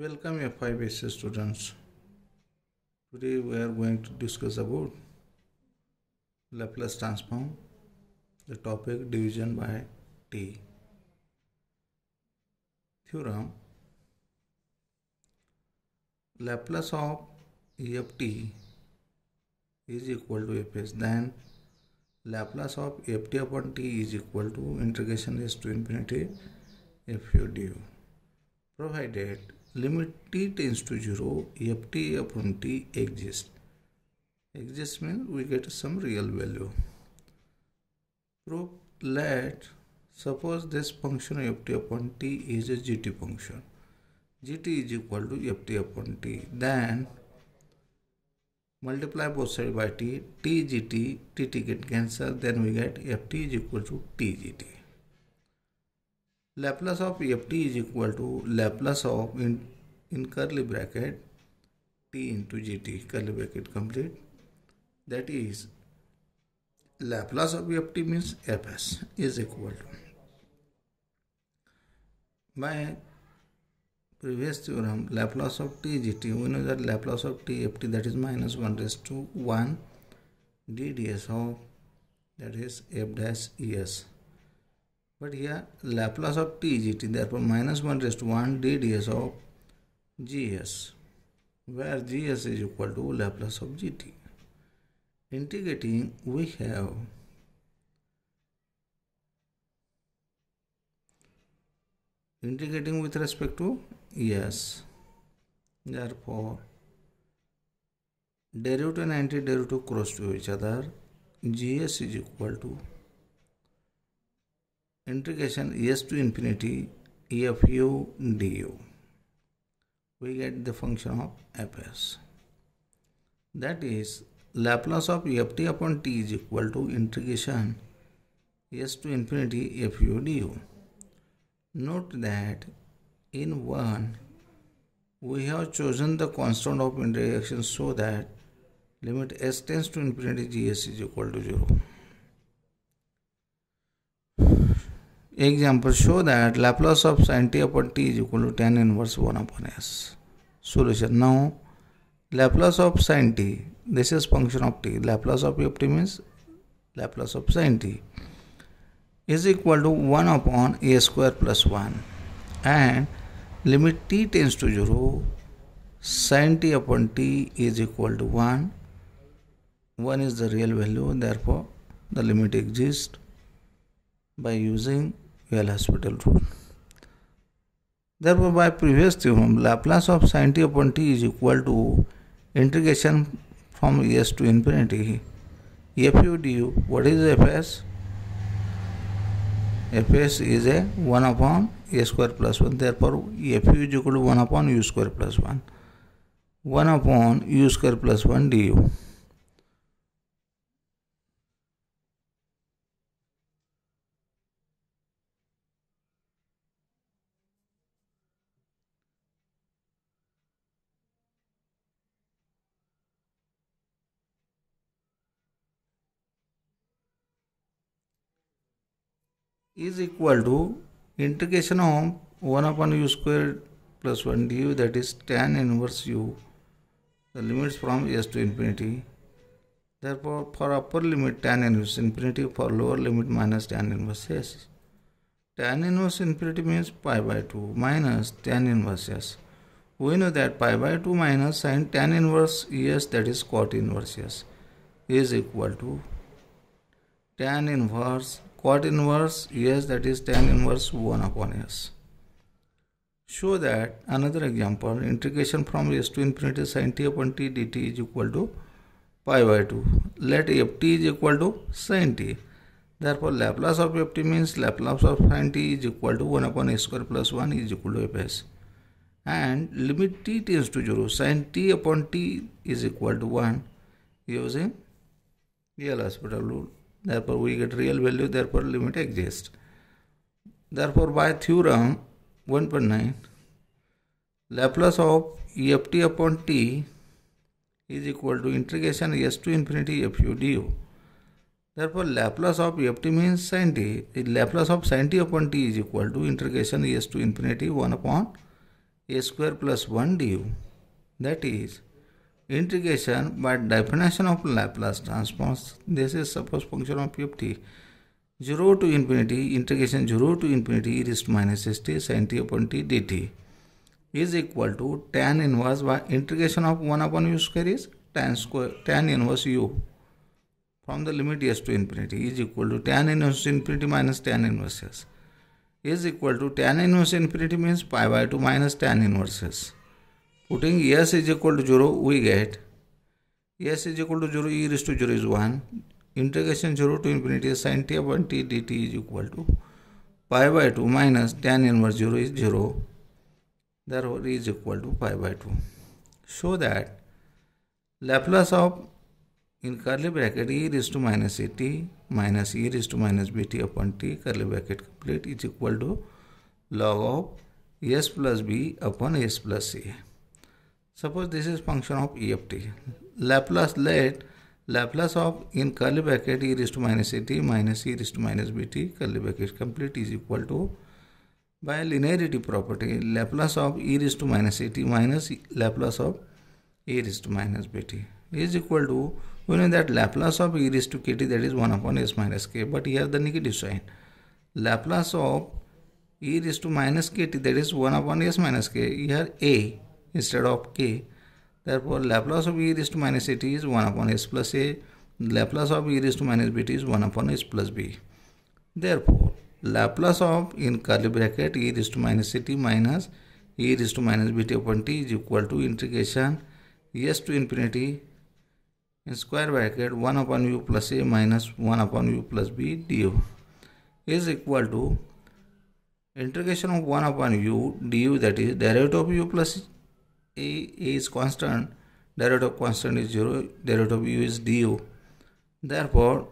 Welcome F5S students. Today we are going to discuss about Laplace transform, the topic division by T. Theorem Laplace of EFT is equal to Fs then Laplace of Ft upon T is equal to integration s to infinity Fu du provided limit t tends to 0 f t upon t exists. Exists means we get some real value. Prove let suppose this function f t upon t is a g t function. g t is equal to f t upon t. Then multiply both side by t, t g t, t t get cancelled. Then we get f t is equal to t g t. Laplace of ft is equal to Laplace of in, in curly bracket t into gt curly bracket complete that is Laplace of ft means fs is equal to by previous theorem Laplace of t gt we know that Laplace of t ft that is minus 1 raised to 1 d ds of that is f dash es but here Laplace of t is therefore minus 1 raised to 1 dds of gs, where gs is equal to Laplace of gt. Integrating, we have integrating with respect to yes. Therefore, derivative and antiderivative cross to each other, gs is equal to integration s to infinity f u du we get the function of fs that is Laplace of ft upon t is equal to integration s to infinity f u du note that in 1 we have chosen the constant of integration so that limit s tends to infinity gs is equal to 0 Example show that Laplace of sin t upon t is equal to tan inverse 1 upon s. Solution now Laplace of sin t this is function of t Laplace of u t means Laplace of sin t is equal to 1 upon a square plus 1 and limit t tends to 0 sin t upon t is equal to 1 1 is the real value therefore the limit exists by using well Hospital rule. Therefore, by previous theorem, Laplace of sin t upon t is equal to integration from s to infinity fu du. What is fs? fs is a 1 upon a square plus 1. Therefore, fu is equal to 1 upon u square plus 1. 1 upon u square plus 1 du. is equal to integration of 1 upon u square plus 1 du that is tan inverse u the limits from s to infinity therefore for upper limit tan inverse infinity for lower limit minus tan inverse s tan inverse infinity means pi by 2 minus tan inverse s we know that pi by 2 minus sin tan inverse s, that is cot inverse s is equal to tan inverse cot inverse yes that is tan inverse 1 upon s show that another example integration from s to infinity sin t upon t dt is equal to pi by 2 let ft is equal to sin t therefore laplace of ft means laplace of sin t is equal to 1 upon s square plus 1 is equal to fs and limit t tends to 0 sin t upon t is equal to 1 using the L hospital rule Therefore, we get real value, therefore, limit exists. Therefore, by theorem 1.9, Laplace of EFT upon t is equal to integration s to infinity fu du. Therefore, Laplace of eft means sin t. The Laplace of sin t upon t is equal to integration s to infinity 1 upon a square plus 1 du. That is integration by definition of Laplace transform. This is suppose function of ft. 0 to infinity integration 0 to infinity e raised to minus st sin t upon t dt is equal to tan inverse by integration of 1 upon u square is tan square tan inverse u from the limit s to infinity is equal to tan inverse infinity minus tan inverse s is equal to tan inverse infinity means pi by 2 minus tan inverse s. Putting s is equal to 0, we get s is equal to 0, e raised to 0 is 1. Integration 0 to infinity sin t upon t dt is equal to pi by 2 minus tan inverse 0 is 0. Therefore, e is equal to pi by 2. show that Laplace of in curly bracket e raised to minus a t minus e raised to minus b t upon t curly bracket complete is equal to log of s plus b upon s plus a. Suppose this is function of e of t. Laplace let Laplace of in curly bracket e raised to minus a t minus e raised to minus b t curly bracket complete is equal to by linearity property Laplace of e raised to minus a t minus Laplace of e raised to minus b t is equal to we know that Laplace of e raised to k t that is 1 upon s minus k but here the negative sign Laplace of e raised to minus k t that is 1 upon s minus k here a instead of k. Therefore, Laplace of e raised to minus a t is 1 upon s plus a. Laplace of e raised to minus b t is 1 upon s plus b. Therefore, Laplace of in curly bracket e raised to minus a t minus e raised to minus b t upon t is equal to integration s to infinity in square bracket 1 upon u plus a minus 1 upon u plus b du is equal to integration of 1 upon u du that is derivative of u plus a is constant derivative of constant is 0 derivative of u is du therefore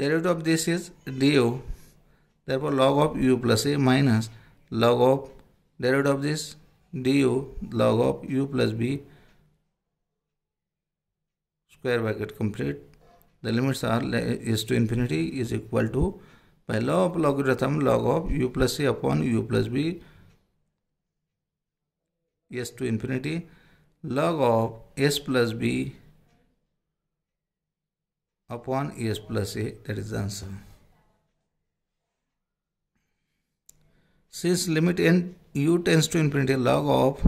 derivative of this is du therefore log of u plus a minus log of derivative of this du log of u plus b square bracket complete the limits are is to infinity is equal to by law of logarithm log of u plus a upon u plus b s to infinity log of s plus b upon s plus a that is the answer. Since limit n u tends to infinity log of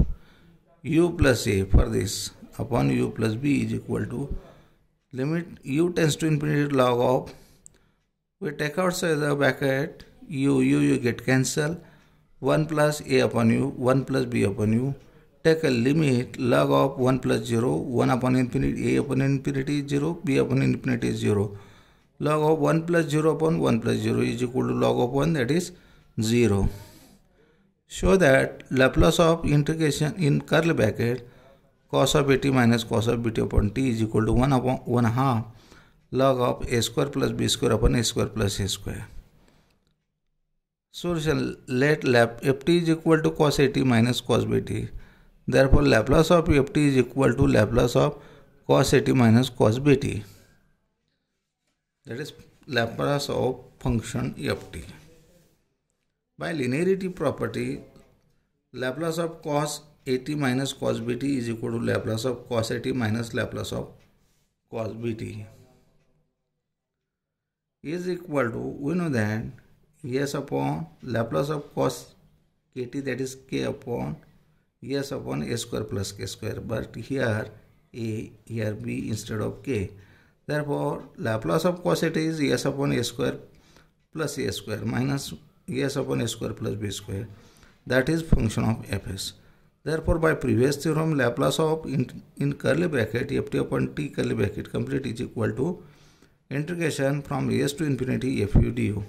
u plus a for this upon u plus b is equal to limit u tends to infinity log of we take outside the bracket u u you get cancel 1 plus a upon u 1 plus b upon u take a limit log of 1 plus 0 1 upon infinity a upon infinity is 0 b upon infinity is 0 log of 1 plus 0 upon 1 plus 0 is equal to log of 1 that is 0 show that Laplace of integration in curly bracket cos of bt minus cos of bt upon t is equal to 1 upon 1 half log of a square plus b square upon a square plus a square. Solution let lap ft is equal to cos at minus cos bt. Therefore, Laplace of f t is equal to Laplace of cos a t minus cos b t. That is Laplace of function f t. By linearity property, Laplace of cos a t minus cos b t is equal to Laplace of cos a t minus Laplace of cos b t is equal to, we know that s upon Laplace of cos kt that is k upon s upon a square plus k square but here a here b instead of k therefore laplace of cos is s upon a square plus a square minus s upon a square plus b square that is function of fs therefore by previous theorem laplace of in, in curly bracket ft upon t curly bracket complete is equal to integration from s to infinity fu du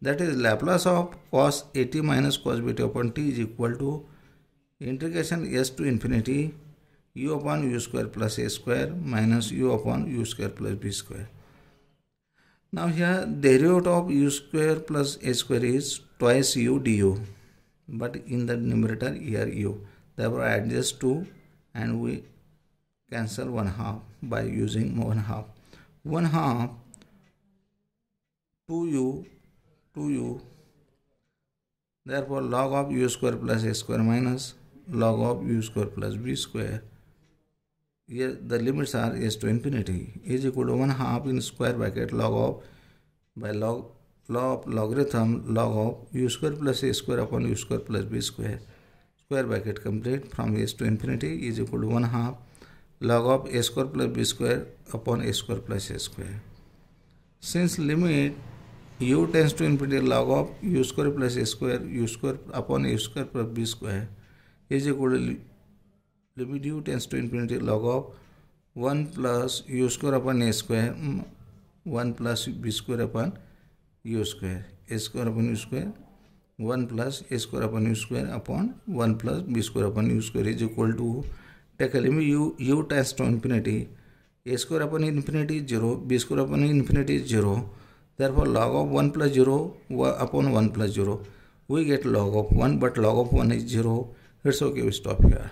that is laplace of cos at minus cos beta upon t is equal to integration s to infinity u upon u square plus a square minus u upon u square plus b square. Now here derivative of u square plus a square is twice u du but in the numerator here u therefore I adjust 2 and we cancel 1 half by using 1 half. 1 half 2u 2u therefore log of u square plus a square minus log of u square plus v square. Here the limits are s to infinity is equal to one half in square bracket log of by log log of logarithm log of u square plus a square upon u square plus b square square bracket complete from s to infinity is equal to one half log of a square plus b square upon a square plus a square. Since limit u tends to infinity log of u square plus a square u square upon a square plus b square is equal to W tends to infinity log of 1 plus u square upon a square 1 plus b square upon u square a square upon u square 1 plus a square upon u square upon 1 plus b square upon u square is equal to take a limit u u tends to infinity a square upon infinity is 0 b square upon infinity is 0 therefore log of 1 plus 0 upon 1 plus 0 we get log of 1 but log of 1 is 0 let's okay we stop here